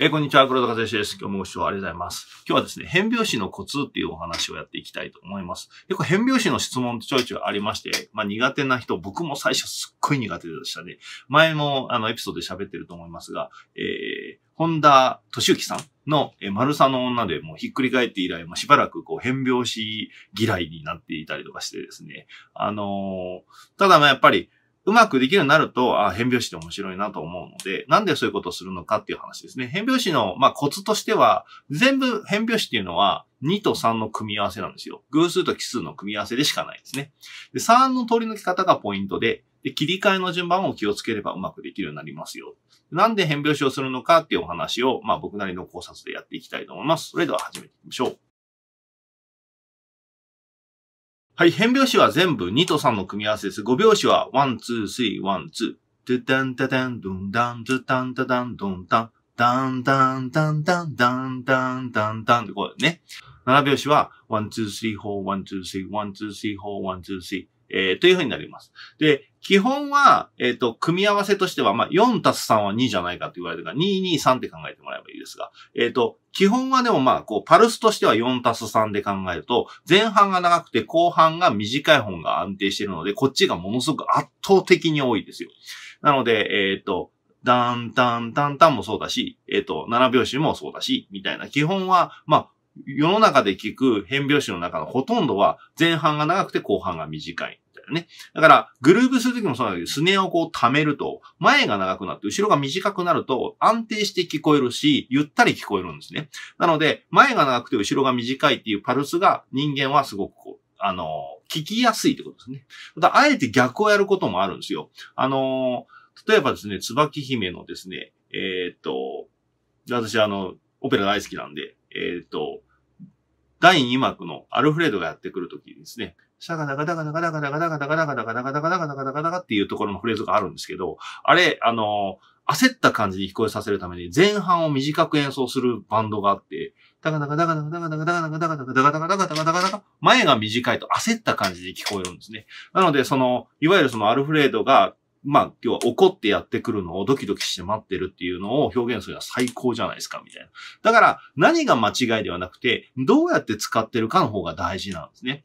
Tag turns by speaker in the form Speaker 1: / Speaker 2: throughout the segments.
Speaker 1: えー、こんにちは、黒田和之です。今日もご視聴ありがとうございます。今日はですね、変拍子のコツっていうお話をやっていきたいと思います。結構変拍子の質問ってちょいちょいありまして、まあ苦手な人、僕も最初すっごい苦手でしたね。前もあのエピソードで喋ってると思いますが、えー、本田敏之さんの、えー、丸さの女でもうひっくり返って以来、もしばらくこう変拍子嫌いになっていたりとかしてですね。あのー、ただまあやっぱり、うまくできるようになると、あ変拍子って面白いなと思うので、なんでそういうことをするのかっていう話ですね。変拍子の、まあ、コツとしては、全部変拍子っていうのは、2と3の組み合わせなんですよ。偶数と奇数の組み合わせでしかないですね。で3の通り抜き方がポイントで、で切り替えの順番を気をつければうまくできるようになりますよ。なんで変拍子をするのかっていうお話を、まあ、僕なりの考察でやっていきたいと思います。それでは始めていきましょう。はい、変拍子は全部2と3の組み合わせです。5拍子はワンツースリゥワンダダンドンダン、ドゥダンダダンドンタン、ダンダンダンダンダンダンダンダンってこうね。7拍子はー、スリー、フォー、ワン、ツー、スリー。えー、というふうになります。で、基本は、えっ、ー、と、組み合わせとしては、まあ、4たす3は2じゃないかと言われるから、2、2、3って考えてもらえばいいですが、えっ、ー、と、基本はでもまあ、こう、パルスとしては4たす3で考えると、前半が長くて後半が短い方が安定しているので、こっちがものすごく圧倒的に多いですよ。なので、えっ、と、ダンタンダンタンもそうだし、えっ、と、7拍子もそうだし、みたいな基本は、まあ、世の中で聞く変拍子の中のほとんどは前半が長くて後半が短い。だよね。だから、グルーブするときもそうなんだけど、スネアをこう溜めると、前が長くなって、後ろが短くなると、安定して聞こえるし、ゆったり聞こえるんですね。なので、前が長くて後ろが短いっていうパルスが人間はすごくこう、あの、聞きやすいってことですね。ただ、あえて逆をやることもあるんですよ。あの、例えばですね、椿姫のですね、えー、っと、私あの、オペラ大好きなんで、えっ、ー、と、第2幕のアルフレードがやってくるときにですね、シャガダガダガダガダガダガダガダガダガダガダガダガダガダガダガダガっていうところのフレーズがあるんですけど、あれ、あの、焦った感じに聞こえさせるために前半を短く演奏するバンドがあって、ダガダガダガダガダガダガダガダガダガダガダガダガダガダガダガ前が短いと焦った感じに聞こえるんですね。なので、その、いわゆるそのアルフレードがまあ、要は怒ってやってくるのをドキドキして待ってるっていうのを表現するのは最高じゃないですか、みたいな。だから、何が間違いではなくて、どうやって使ってるかの方が大事なんですね。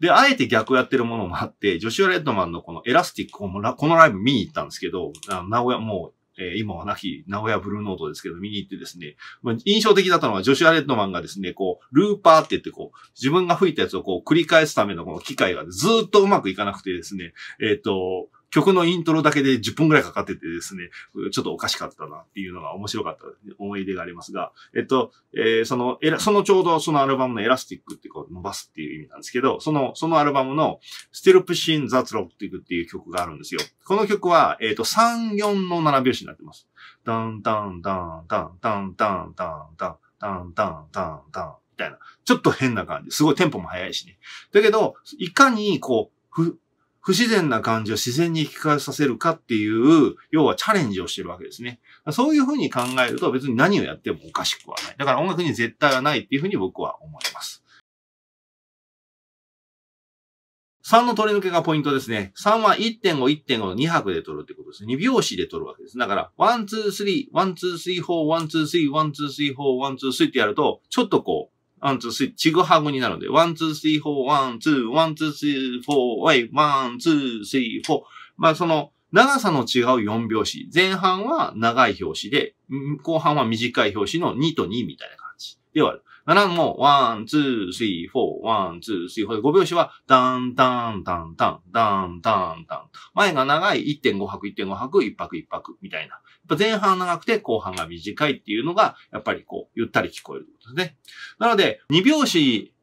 Speaker 1: で、あえて逆やってるものもあって、ジョシュア・レッドマンのこのエラスティックをもら、このライブ見に行ったんですけど、あ名古屋、もう、えー、今はなき名古屋ブルーノートですけど、見に行ってですね、まあ、印象的だったのはジョシュア・レッドマンがですね、こう、ルーパーって言ってこう、自分が吹いたやつをこう、繰り返すためのこの機械がずっとうまくいかなくてですね、えっ、ー、と、曲のイントロだけで10分くらいかかっててですね、ちょっとおかしかったなっていうのが面白かった思い出がありますが、えっと、えー、その、えら、そのちょうどそのアルバムのエラスティックってこう伸ばすっていう意味なんですけど、その、そのアルバムのステルプシン・ザ・ツロックっていう曲があるんですよ。この曲は、えっ、と、3、4の7拍子になってます。ダンダンダンダンダンダンダンダンダンダンダンダンみたいな。ちょっと変な感じ。すごいテンポも速いしね。だけど、いかにこう、不自然な感じを自然に引き返させるかっていう、要はチャレンジをしてるわけですね。そういうふうに考えると別に何をやってもおかしくはない。だから音楽に絶対はないっていうふうに僕は思います。3の取り抜けがポイントですね。3は1.5、1.5の2拍で取るってことです2拍子で取るわけです。だから、1、2、3、1、2、3、4、1、2、3、1、2、3、4、1、2、3ってやると、ちょっとこう、ワン、ツー、スリー、ちぐはぐになるので、ワン、ツー、スリー、フォー、ワン、ツー、ワン、ツー、スリー、フォー、ワイ、ワン、ツー、スリー、フォー。まあ、その、長さの違う4拍子。前半は長い拍子で、後半は短い拍子の2と2みたいな感じでは7も、ワン、ツー、スリー、フォー、ワン、ツー、スリー、フォー。5拍子は、ダン、ダン、ダン、ダン、ダン、ダン、ダン。前が長い1.5拍、1.5拍、1拍、1拍みたいな。やっぱ前半長くて後半が短いっていうのが、やっぱりこう、ゆったり聞こえるんことですね。なので、2拍子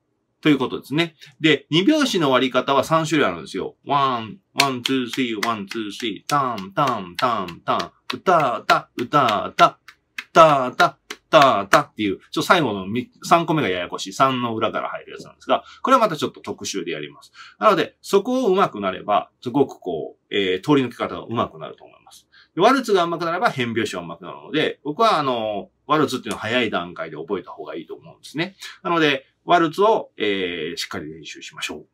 Speaker 1: ということですね。で、2拍子の割り方は3種類あるんですよ。ワワン、ン、ツー、ワン、ツー、スリー、タン、タン、タン、タン、歌、歌、歌、歌、歌、歌、た、たっていう、ちょ、最後の3個目がややこしい。3の裏から入るやつなんですが、これはまたちょっと特集でやります。なので、そこを上手くなれば、すごくこう、えー、通り抜け方が上手くなると思います。ワルツが上手くなれば変拍子が上手くなるので、僕はあの、ワルツっていうのは早い段階で覚えた方がいいと思うんですね。なので、ワルツを、えー、しっかり練習しましょう。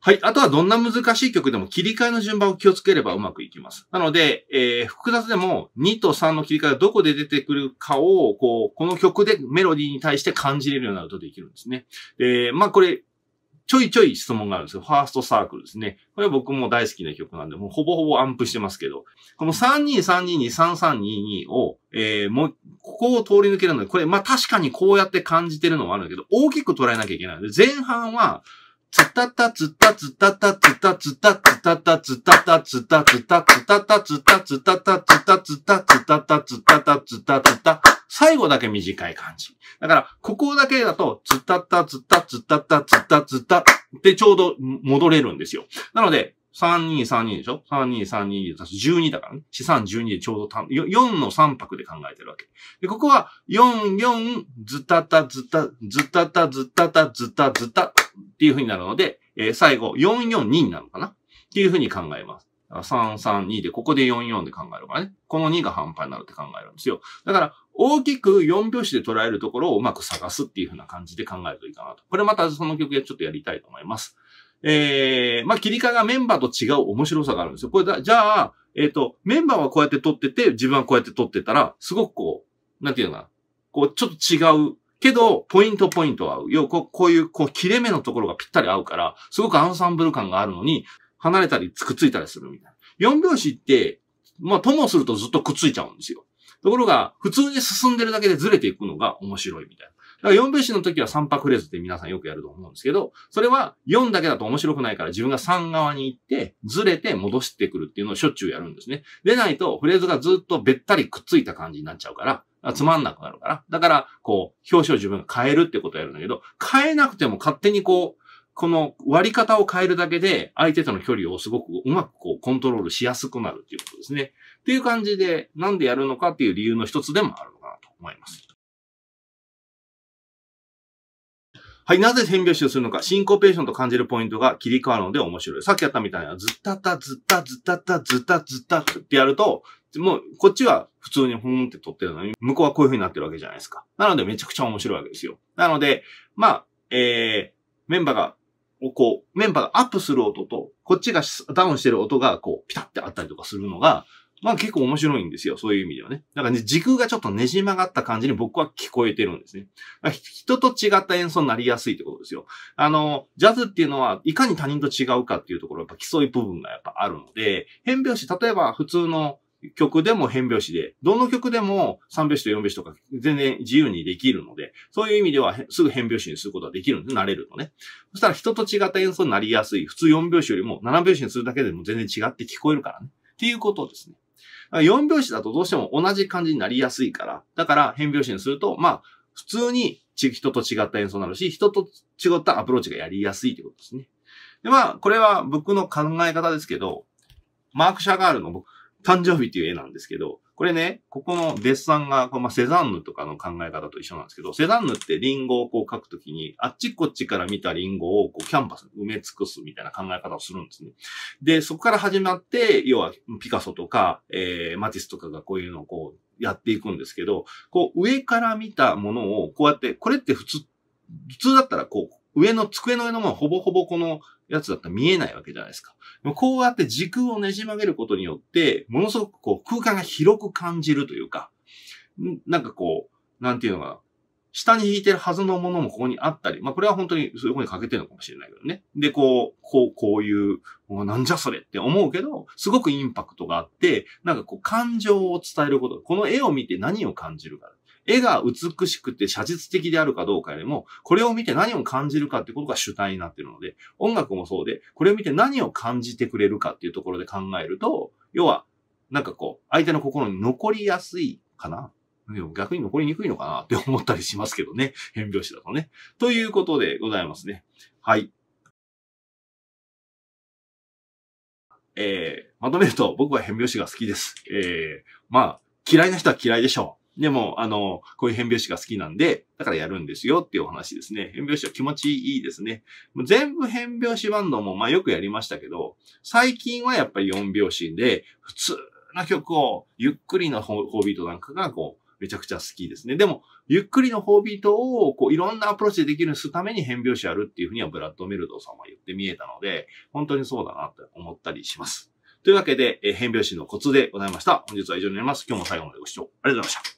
Speaker 1: はい。あとはどんな難しい曲でも切り替えの順番を気をつければうまくいきます。なので、えー、複雑でも2と3の切り替えがどこで出てくるかを、こう、この曲でメロディーに対して感じれるようになるとできるんですね。えで、まあこれ、ちょいちょい質問があるんですよ。ファーストサークルですね。これ僕も大好きな曲なんで、もうほぼほぼアンプしてますけど、この32322332 2を、えー、もう、ここを通り抜けるので、これ、まあ確かにこうやって感じてるのはあるんだけど、大きく捉えなきゃいけないので、前半は、つたたつたつたたつたつたつたたつたたつたつたつたたつたつたたつたつたつたつたつたつたつた最後だけ短い感じ。だから、ここだけだと、ずったった、ずった、ずったった、ずった、ずったってちょうど戻れるんですよ。なので、3232でしょ ?3232 で足す12だからね。四三12でちょうど4の3拍で考えてるわけ。で、ここは44ずたたずたずたたずたたずたずたっていう風になるので、えー、最後442になるのかなっていう風に考えます。332で、ここで44で考えるからね。この2が半端になるって考えるんですよ。だから、大きく4拍子で捉えるところをうまく探すっていうふうな感じで考えるといいかなと。これまたその曲やちょっとやりたいと思います。えー、まあ、切り替えがメンバーと違う面白さがあるんですよ。これだ、じゃあ、えっ、ー、と、メンバーはこうやって撮ってて、自分はこうやって撮ってたら、すごくこう、なんていうのかな、こう、ちょっと違う。けど、ポイントポイントは合う。要はこういう、こう、切れ目のところがぴったり合うから、すごくアンサンブル感があるのに、離れたり、くっついたりするみたいな。4拍子って、まあ、ともするとずっとくっついちゃうんですよ。ところが、普通に進んでるだけでずれていくのが面白いみたいな。だから4分子の時は3拍フレーズって皆さんよくやると思うんですけど、それは4だけだと面白くないから自分が3側に行って、ずれて戻してくるっていうのをしょっちゅうやるんですね。でないとフレーズがずっとべったりくっついた感じになっちゃうから、つまんなくなるから。だから、こう、表紙を自分が変えるってことをやるんだけど、変えなくても勝手にこう、この割り方を変えるだけで、相手との距離をすごくうまくこうコントロールしやすくなるっていうことですね。っていう感じで、なんでやるのかっていう理由の一つでもあるのかなと思います。はい、なぜ変拍子をするのか、シンコペーションと感じるポイントが切り替わるので面白い。さっきやったみたいな、ずったったずったずったったずったずったってやると、もう、こっちは普通にほーんって撮ってるのに、向こうはこういう風になってるわけじゃないですか。なので、めちゃくちゃ面白いわけですよ。なので、まあ、えー、メンバーがをこう、メンバーがアップする音と、こっちがダウンしてる音がこう、ピタってあったりとかするのが、まあ結構面白いんですよ。そういう意味ではね。だからね、時空がちょっとねじ曲がった感じに僕は聞こえてるんですね。人と違った演奏になりやすいってことですよ。あの、ジャズっていうのは、いかに他人と違うかっていうところ、やっぱ競い部分がやっぱあるので、変拍子、例えば普通の曲でも変拍子で、どの曲でも3拍子と4拍子とか全然自由にできるので、そういう意味ではすぐ変拍子にすることができるんで、慣れるのね。そしたら人と違った演奏になりやすい。普通4拍子よりも7拍子にするだけでも全然違って聞こえるからね。っていうことですね。4拍子だとどうしても同じ感じになりやすいから、だから変拍子にすると、まあ、普通に人と違った演奏になるし、人と違ったアプローチがやりやすいということですね。で、まあ、これは僕の考え方ですけど、マーク・シャガールの僕、誕生日っていう絵なんですけど、これね、ここのデッサンが、まあ、セザンヌとかの考え方と一緒なんですけど、セザンヌってリンゴをこう描くときに、あっちこっちから見たリンゴをこうキャンパス埋め尽くすみたいな考え方をするんですね。で、そこから始まって、要はピカソとか、えー、マティスとかがこういうのをこうやっていくんですけど、こう上から見たものをこうやって、これって普通、普通だったらこう、上の机の上のもほぼほぼこのやつだったら見えないわけじゃないですか。こうやって時空をねじ曲げることによって、ものすごくこう空間が広く感じるというか、なんかこう、なんていうのが、下に引いてるはずのものもここにあったり、まあこれは本当にそういう方に欠けてるのかもしれないけどね。で、こう、こう、こういう、なんじゃそれって思うけど、すごくインパクトがあって、なんかこう感情を伝えること、この絵を見て何を感じるか。絵が美しくて写実的であるかどうかよりも、これを見て何を感じるかってことが主体になってるので、音楽もそうで、これを見て何を感じてくれるかっていうところで考えると、要は、なんかこう、相手の心に残りやすいかな。逆に残りにくいのかなって思ったりしますけどね。変拍子だとね。ということでございますね。はい。えー、まとめると僕は変拍子が好きです。えー、まあ、嫌いな人は嫌いでしょう。でも、あの、こういう変拍子が好きなんで、だからやるんですよっていうお話ですね。変拍子は気持ちいいですね。全部変拍子バンドも、まあよくやりましたけど、最近はやっぱり4拍子で、普通な曲を、ゆっくりの4ビートなんかが、こう、めちゃくちゃ好きですね。でも、ゆっくりの4ビートを、こう、いろんなアプローチでできるするために変拍子やるっていうふうには、ブラッド・メルドさんは言って見えたので、本当にそうだなと思ったりします。というわけで、え変拍子のコツでございました。本日は以上になります。今日も最後までご視聴ありがとうございました。